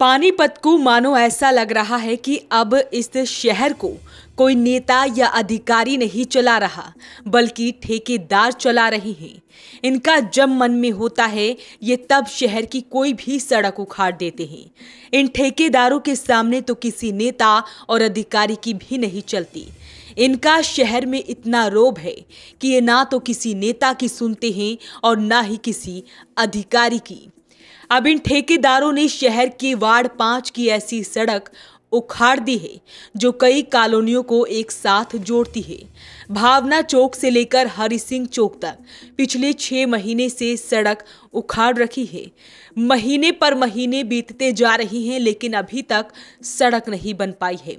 पानीपत को मानो ऐसा लग रहा है कि अब इस शहर को कोई नेता या अधिकारी नहीं चला रहा बल्कि ठेकेदार चला रहे हैं इनका जब मन में होता है ये तब शहर की कोई भी सड़क उखाड़ देते हैं इन ठेकेदारों के सामने तो किसी नेता और अधिकारी की भी नहीं चलती इनका शहर में इतना रोब है कि ये ना तो किसी नेता की सुनते हैं और ना ही किसी अधिकारी की अब इन ठेकेदारों ने शहर की वार्ड पांच की ऐसी सड़क उखाड़ दी है जो कई कॉलोनियों को एक साथ जोड़ती है भावना चौक से लेकर हरि सिंह चौक तक पिछले छः महीने से सड़क उखाड़ रखी है महीने पर महीने बीतते जा रही हैं लेकिन अभी तक सड़क नहीं बन पाई है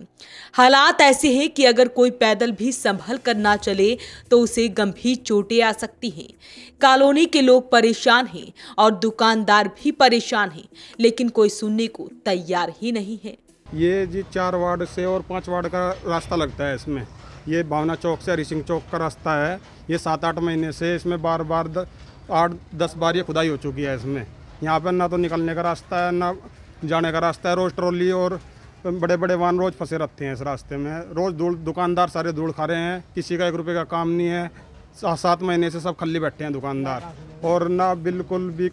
हालात ऐसे हैं कि अगर कोई पैदल भी संभल कर ना चले तो उसे गंभीर चोटें आ सकती हैं कॉलोनी के लोग परेशान हैं और दुकानदार भी परेशान हैं लेकिन कोई सुनने को तैयार ही नहीं है ये जी चार वार्ड से और पाँच वार्ड का रास्ता लगता है इसमें ये भावना चौक से हरी चौक का रास्ता है ये सात आठ महीने से इसमें बार बार द, आठ दस बार ये खुदाई हो चुकी है इसमें यहाँ पर ना तो निकलने का रास्ता है ना जाने का रास्ता है रोज़ ट्रॉली और बड़े बड़े वाहन रोज़ फंसे रहते हैं इस रास्ते में रोज़ धूल दुकानदार सारे धूल खा रहे हैं किसी का एक रुपये का काम नहीं है सात महीने से सब खली बैठे हैं दुकानदार और ना बिल्कुल भी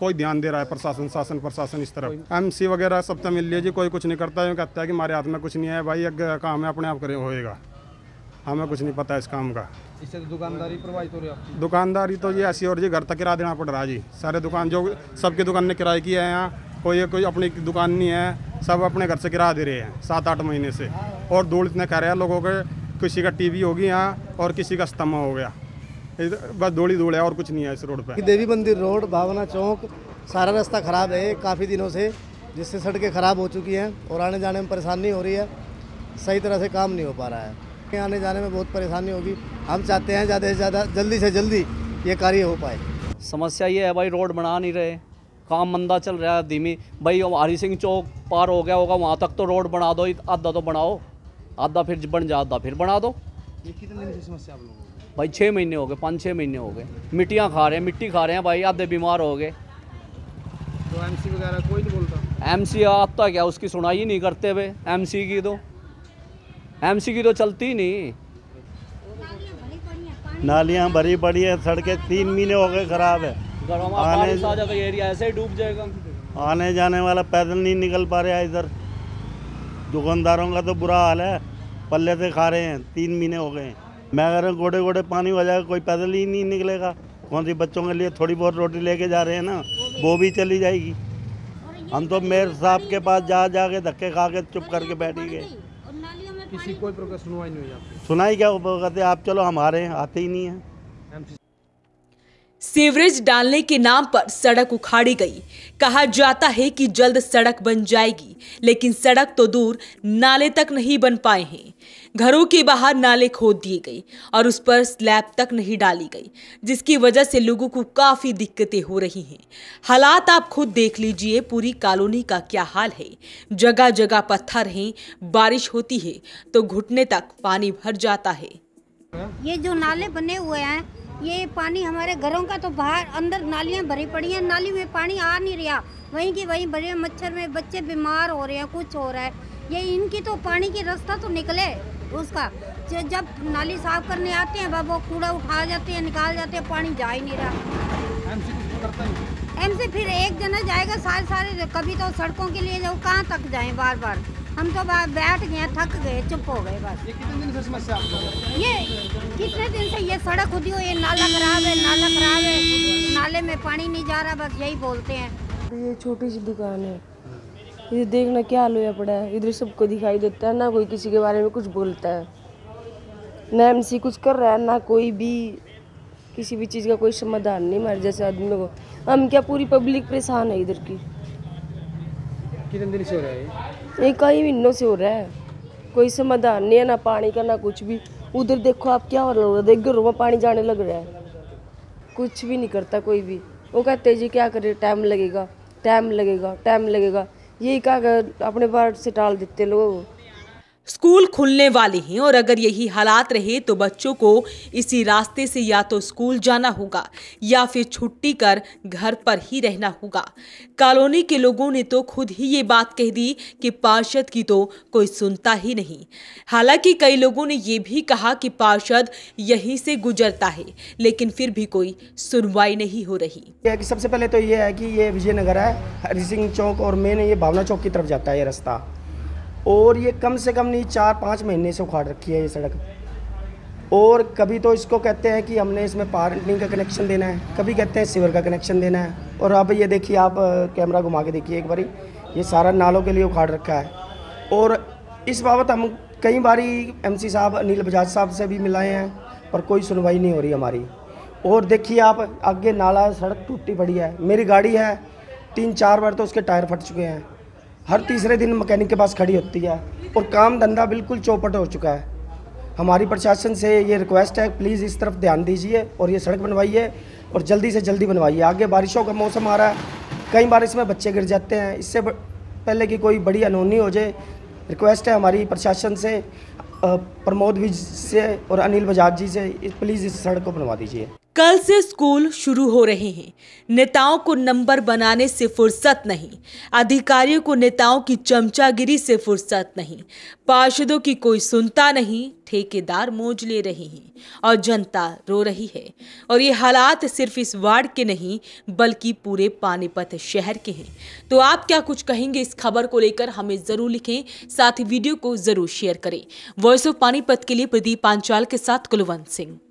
कोई ध्यान दे रहा है प्रशासन शासन प्रशासन इस तरफ एम सी वगैरह सब तो मिल लीजिए कोई कुछ नहीं करता है कहता है कि हमारे हाथ में कुछ नहीं है भाई अगर काम है अपने आप करें होएगा हमें कुछ नहीं पता इस काम का इससे तो दुकानदारी प्रभावित हो रही है दुकानदारी तो ये ऐसी और जी घर तक किराया देना पड़ रहा है जी सारे दुकान जो सबकी दुकान ने किराए किया है यहाँ कोई कोई अपनी दुकान नहीं है सब अपने घर से किराया दे रहे हैं सात आठ महीने से और धूल इतने कह रहे हैं लोगों के किसी का टीवी होगी यहाँ और किसी का स्तम्भ हो गया बस दौड़ी दौड़ है और कुछ नहीं है इस रोड पर देवी मंदिर रोड भावना चौक सारा रास्ता ख़राब है काफ़ी दिनों से जिससे सड़कें ख़राब हो चुकी हैं और आने जाने में परेशानी हो रही है सही तरह से काम नहीं हो पा रहा है आने जाने में बहुत परेशानी होगी हम चाहते हैं ज़्यादा से ज़्यादा जल्दी से जल्दी ये कार्य हो पाए समस्या ये है भाई रोड बना नहीं रहे काम मंदा चल रहा है धीमी भाई हरी सिंह चौक पार हो गया होगा वहाँ तक तो रोड बना दो आधा तो बनाओ आधा फिर बन जा आधा फिर बना दो ये कितने दिन समस्या आप लोगों को भाई छः महीने हो गए पाँच छः महीने हो गए मिट्टियाँ खा रहे हैं मिट्टी खा रहे हैं भाई आधे बीमार हो गए तो एम वगैरह कोई नहीं बोलता एम तो क्या उसकी सुनाई नहीं करते हुए एम की तो एम की तो चलती नहीं नालियाँ भरी पड़ी है सड़कें तीन महीने हो गए ख़राब है आने एरिया ऐसे ही डूब जाएगा आने जाने वाला पैदल नहीं निकल पा रहा इधर दुकानदारों का तो बुरा हाल है पल्ले से खा रहे हैं तीन महीने हो गए हैं मैं अगर घोड़े घोड़े पानी हो जाएगा कोई पैदल ही नहीं निकलेगा कौन सी बच्चों के लिए थोड़ी बहुत रोटी लेके जा रहे हैं ना वो भी चली जाएगी हम तो मेयर साहब के पास जा जा के धक्के खा के चुप करके बैठ ही गए किसी कोई सुनवाई नहीं हुई सुनाई क्या कहते आप चलो हमारे आते ही नहीं है सीवरेज डालने के नाम पर सड़क उखाड़ी गई कहा जाता है कि जल्द सड़क बन जाएगी लेकिन सड़क तो दूर नाले तक नहीं बन पाए हैं घरों के बाहर नाले खोद दिए गए और उस पर स्लैब तक नहीं डाली गई जिसकी वजह से लोगों को काफ़ी दिक्कतें हो रही हैं हालात आप खुद देख लीजिए पूरी कॉलोनी का क्या हाल है जगह जगह पत्थर हैं बारिश होती है तो घुटने तक पानी भर जाता है ये जो नाले बने हुए हैं ये पानी हमारे घरों का तो बाहर अंदर नालियाँ भरी पड़ी हैं नाली में पानी आ नहीं रहा वहीं की वहीं भरे मच्छर में बच्चे बीमार हो रहे हैं कुछ हो रहा है ये इनकी तो पानी की रास्ता तो निकले उसका जब नाली साफ करने आते हैं वो कूड़ा उठा जाते हैं निकाल जाते हैं पानी जा ही नहीं रहा एम से फिर एक जना जाएगा सारे सारे कभी तो सड़कों के लिए जाओ कहाँ तक जाए बार बार हम तो बैठ गए थक गए चुप हो गए बस ये कितने दिन से ये सड़क खुदी हुई नाला खराब है नाला खराब है नाले में पानी नहीं जा रहा बस यही बोलते हैं ये छोटी सी दुकान है ये देखना क्या हाल हुआ पड़ा है इधर सबको दिखाई देता है ना कोई किसी के बारे में कुछ बोलता है ना एम सी कुछ कर रहा है ना कोई भी किसी भी चीज़ का कोई समाधान नहीं मार जैसे आदमी को हम क्या पूरी पब्लिक परेशान है इधर की कितने दिन से हो रहा है ये कई महीनों से हो रहा है कोई समाधान नहीं है ना पानी का ना कुछ भी उधर देखो आप क्या हो रहा है देख घरों में पानी जाने लग रहा है कुछ भी नहीं करता कोई भी वो कहते जी क्या करे टाइम लगेगा टाइम लगेगा टाइम लगेगा यही कहा अपने बार से टाल देते लोग स्कूल खुलने वाले हैं और अगर यही हालात रहे तो बच्चों को इसी रास्ते से या तो स्कूल जाना होगा या फिर छुट्टी कर घर पर ही रहना होगा कॉलोनी के लोगों ने तो खुद ही ये बात कह दी कि पार्षद की तो कोई सुनता ही नहीं हालांकि कई लोगों ने ये भी कहा कि पार्षद यहीं से गुजरता है लेकिन फिर भी कोई सुनवाई नहीं हो रही है सबसे पहले तो ये है कि ये विजयनगर है हरि सिंह चौक और मेन ये भावना चौक की तरफ जाता है ये रास्ता और ये कम से कम नहीं चार पाँच महीने से उखाड़ रखी है ये सड़क और कभी तो इसको कहते हैं कि हमने इसमें पार्टिंग का कनेक्शन देना है कभी कहते हैं सीवर का कनेक्शन देना है और अब ये देखिए आप कैमरा घुमा के देखिए एक बारी ये सारा नालों के लिए उखाड़ रखा है और इस बाबत हम कई बारी एमसी साहब अनिल बजाज साहब से भी मिलाए हैं पर कोई सुनवाई नहीं हो रही हमारी और देखिए आप आगे नाला सड़क टूटी पड़ी है मेरी गाड़ी है तीन चार बार तो उसके टायर फट चुके हैं हर तीसरे दिन मकैनिक के पास खड़ी होती है और काम धंधा बिल्कुल चौपट हो चुका है हमारी प्रशासन से ये रिक्वेस्ट है प्लीज़ इस तरफ ध्यान दीजिए और ये सड़क बनवाइए और जल्दी से जल्दी बनवाइए आगे बारिशों का मौसम आ रहा है कई बार इसमें बच्चे गिर जाते हैं इससे पहले कि कोई बड़ी अनहोनी हो जाए रिक्वेस्ट है हमारी प्रशासन से प्रमोद विज से और अनिल बजाज जी से प्लीज़ इस सड़क को बनवा दीजिए कल से स्कूल शुरू हो रहे हैं नेताओं को नंबर बनाने से फुर्सत नहीं अधिकारियों को नेताओं की चमचागिरी से फुर्सत नहीं पार्षदों की कोई सुनता नहीं ठेकेदार मोज ले रहे हैं और जनता रो रही है और ये हालात सिर्फ इस वार्ड के नहीं बल्कि पूरे पानीपत शहर के हैं तो आप क्या कुछ कहेंगे इस खबर को लेकर हमें ज़रूर लिखें साथ ही वीडियो को ज़रूर शेयर करें वॉइस ऑफ पानीपत के लिए प्रदीप पांचाल के साथ कुलवंत सिंह